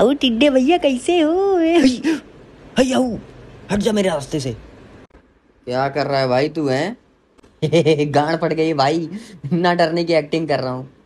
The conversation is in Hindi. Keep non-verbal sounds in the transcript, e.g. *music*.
आओ टिड्डे भैया कैसे हो *laughs* आओ हट जा मेरे रास्ते से क्या कर रहा है भाई तू है *laughs* गाड़ पड़ गई भाई ना डरने की एक्टिंग कर रहा हूँ